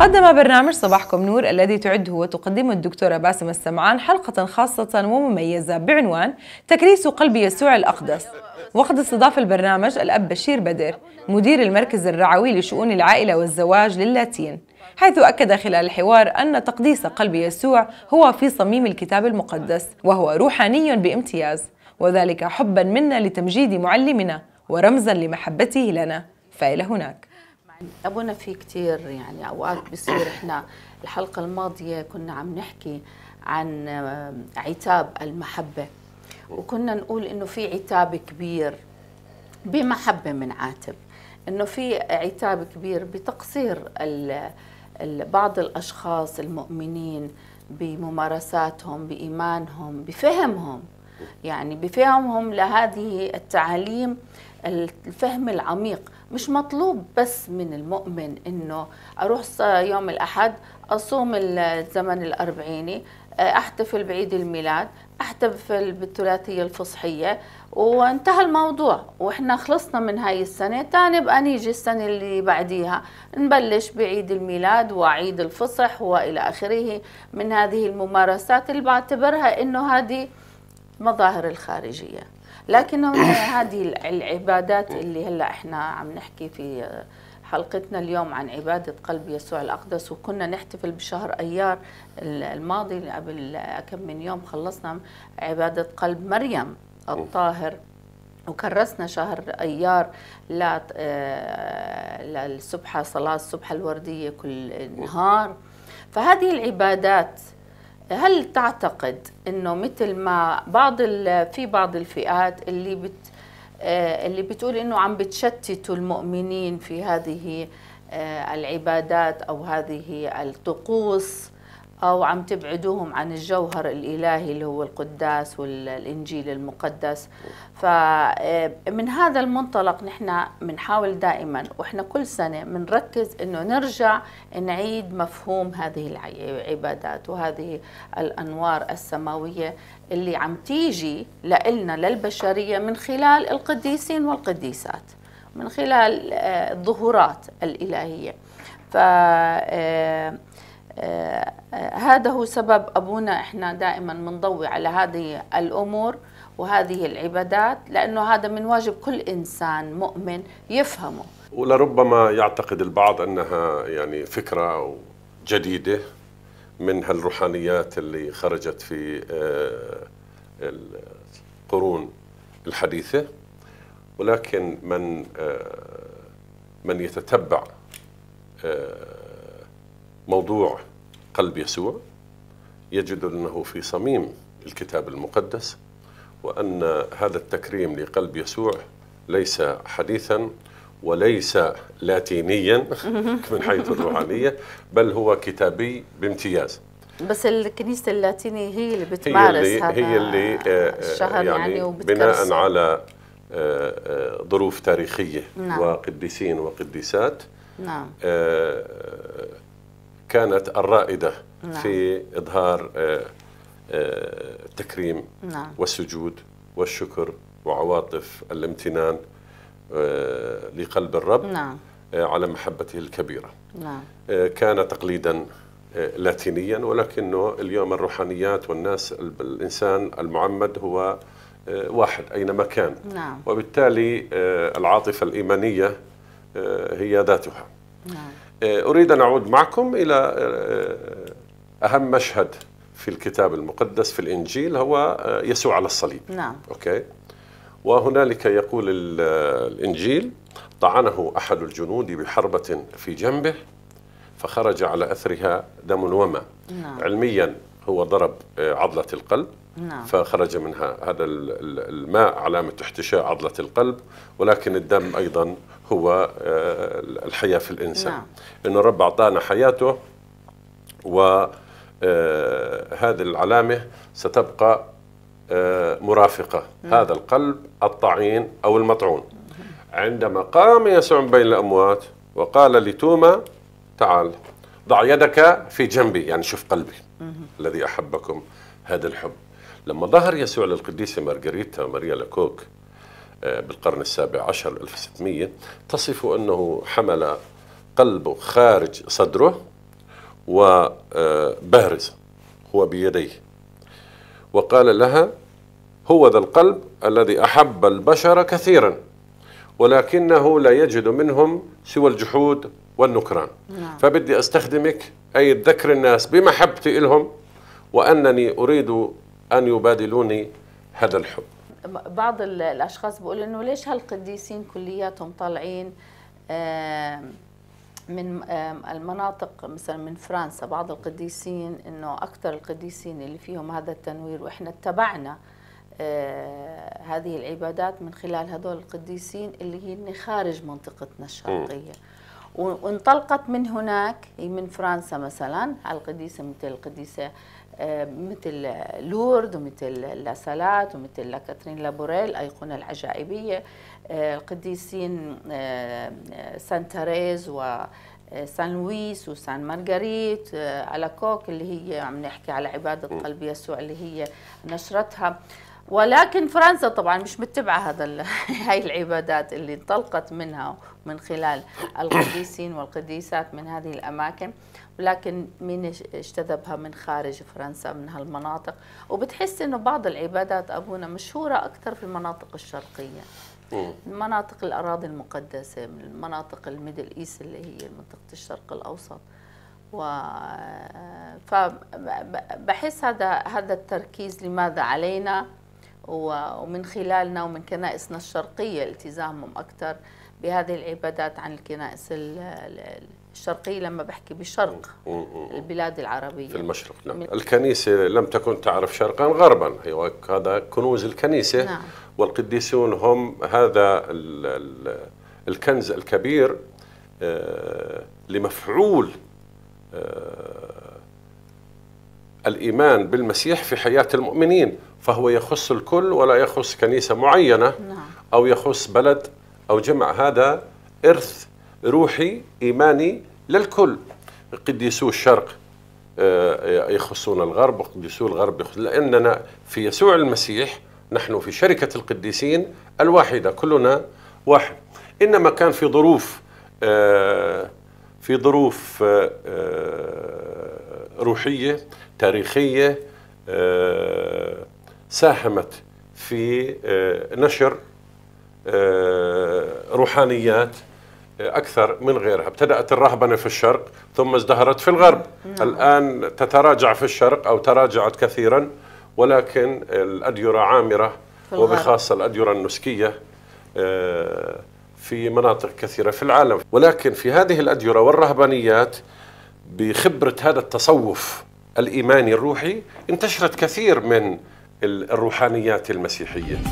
قدم برنامج صباحكم نور الذي تعده وتقدمه الدكتورة باسم السمعان حلقة خاصة ومميزة بعنوان تكريس قلب يسوع الأقدس وقد استضاف البرنامج الأب بشير بدر مدير المركز الرعوي لشؤون العائلة والزواج للاتين حيث أكد خلال الحوار أن تقديس قلب يسوع هو في صميم الكتاب المقدس وهو روحاني بامتياز وذلك حبا منا لتمجيد معلمنا ورمزا لمحبته لنا فإلى هناك يعني ابونا في كثير يعني اوقات بصير احنا الحلقه الماضيه كنا عم نحكي عن آه، عتاب المحبه وكنا نقول انه في عتاب كبير بمحبه من عاتب انه في عتاب كبير بتقصير بعض الاشخاص المؤمنين بممارساتهم بايمانهم بفهمهم يعني بفهمهم لهذه التعاليم الفهم العميق مش مطلوب بس من المؤمن انه اروح يوم الاحد اصوم الزمن الاربعيني احتفل بعيد الميلاد احتفل بالثلاثيه الفصحيه وانتهى الموضوع واحنا خلصنا من هاي السنه تاني بقى نيجي السنه اللي بعديها نبلش بعيد الميلاد وعيد الفصح والى اخره من هذه الممارسات اللي بعتبرها انه هذه المظاهر الخارجية لكن هذه العبادات اللي هلا احنا عم نحكي في حلقتنا اليوم عن عبادة قلب يسوع الأقدس وكنا نحتفل بشهر أيار الماضي قبل كم من يوم خلصنا عبادة قلب مريم الطاهر وكرسنا شهر ايار للسبحه آه، صلاه السبحه الورديه كل نهار فهذه العبادات هل تعتقد انه مثل ما بعض في بعض الفئات اللي بت آه، اللي بتقول انه عم بتشتتوا المؤمنين في هذه آه، العبادات او هذه الطقوس أو عم تبعدوهم عن الجوهر الإلهي اللي هو القداس والإنجيل المقدس فمن آه، هذا المنطلق نحن بنحاول دائما وإحنا كل سنة بنركز إنه نرجع نعيد مفهوم هذه العبادات وهذه الأنوار السماوية اللي عم تيجي لإلنا للبشرية من خلال القديسين والقديسات من خلال آه، الظهورات الإلهية ف آه، آه، آه، هذا هو سبب أبونا إحنا دائما بنضوي على هذه الأمور وهذه العبادات لأنه هذا من واجب كل إنسان مؤمن يفهمه ولربما يعتقد البعض أنها يعني فكرة جديدة من هالروحانيات اللي خرجت في آه، القرون الحديثة ولكن من من يتتبع موضوع قلب يسوع يجد أنه في صميم الكتاب المقدس وأن هذا التكريم لقلب يسوع ليس حديثا وليس لاتينيا من حيث الروحانية بل هو كتابي بامتياز بس الكنيسة اللاتينية هي اللي بتمارس هي اللي, هذا آه، هي اللي آه، الشهر يعني, يعني بناء على آه، ظروف تاريخية نعم. وقديسين وقديسات نعم كانت الرائدة نعم. في إظهار آه، آه، التكريم نعم. والسجود والشكر وعواطف الامتنان آه، لقلب الرب نعم. على محبته الكبيرة نعم. كان تقليدا لاتينيا ولكنه اليوم الروحانيات والناس الإنسان المعمد هو واحد أينما كان نعم. وبالتالي العاطفة الإيمانية هي ذاتها نعم. آه، أريد أن أعود معكم إلى آه، أهم مشهد في الكتاب المقدس في الإنجيل هو آه، يسوع على الصليب نعم أوكي وهنالك يقول الإنجيل طعنه أحد الجنود بحربة في جنبه فخرج على أثرها دم وما نعم. علميا هو ضرب آه، عضلة القلب نعم. فخرج منها هذا الماء علامة احتشاء عضلة القلب ولكن الدم أيضا هو آه، الحياة في الإنسان نعم. أن الرب أعطانا حياته وهذه آه، العلامة ستبقى مرافقة نعم. هذا القلب الطعين أو المطعون عندما قام يسوع بين الأموات وقال لتوما تعال ضع يدك في جنبي يعني شوف قلبي الذي أحبكم هذا الحب لما ظهر يسوع للقديسة مارغريتا ماريا لكوك آه، بالقرن السابع عشر 1600 تصف أنه حمل قلبه خارج صدره وبهرز آه، هو بيديه وقال لها هو ذا القلب الذي أحب البشر كثيرا ولكنه لا يجد منهم سوى الجحود والنكران نعم. فبدي أستخدمك أي ذكر الناس بمحبتي إلهم وأنني أريد أن يبادلوني هذا الحب بعض الأشخاص بيقولوا أنه ليش هالقديسين كلياتهم طالعين من المناطق مثلا من فرنسا بعض القديسين أنه أكثر القديسين اللي فيهم هذا التنوير وإحنا اتبعنا آه، هذه العبادات من خلال هذول القديسين اللي هن خارج منطقتنا الشرقية وانطلقت من هناك من فرنسا مثلا على القديسة مثل القديسة آه، مثل لورد ومثل لاسالات ومثل كاترين لابوريل الأيقونة العجائبية آه، القديسين سان تريز و سان لويس وسان مارغريت على كوك اللي هي عم نحكي على عبادة قلب يسوع اللي هي نشرتها ولكن فرنسا طبعا مش متبعة هذا هاي العبادات اللي انطلقت منها من خلال القديسين والقديسات من هذه الأماكن ولكن مين اجتذبها من خارج فرنسا من هالمناطق وبتحس انه بعض العبادات ابونا مشهوره اكثر في المناطق الشرقيه مناطق الاراضي المقدسه من مناطق الميدل ايست اللي هي منطقه الشرق الاوسط و فبحس هذا هذا التركيز لماذا علينا ومن خلالنا ومن كنائسنا الشرقية التزامهم أكثر بهذه العبادات عن الكنائس الشرقية لما بحكي بشرق البلاد العربية في المشرق نعم الكنيسة لم تكن تعرف شرقا غربا هذا كنوز الكنيسة نعم. والقديسون هم هذا الكنز الكبير آه، لمفعول آه، الإيمان بالمسيح في حياة المؤمنين فهو يخص الكل ولا يخص كنيسة معينة نعم. أو يخص بلد أو جمع هذا إرث روحي إيماني للكل قديسو الشرق آه، يخصون الغرب وقديسو الغرب يخصون لأننا في يسوع المسيح نحن في شركة القديسين الواحدة كلنا واحد إنما كان في ظروف آه، في ظروف آه، روحية تاريخية ساهمت في آه، نشر آه، روحانيات آه، أكثر من غيرها ابتدأت الرهبنة في الشرق ثم ازدهرت في الغرب نعم. الآن تتراجع في الشرق أو تراجعت كثيرا ولكن الأديرة عامرة وبخاصة الأديرة النسكية في مناطق كثيرة في العالم ولكن في هذه الأديرة والرهبانيات بخبرة هذا التصوف الإيماني الروحي انتشرت كثير من الروحانيات المسيحيه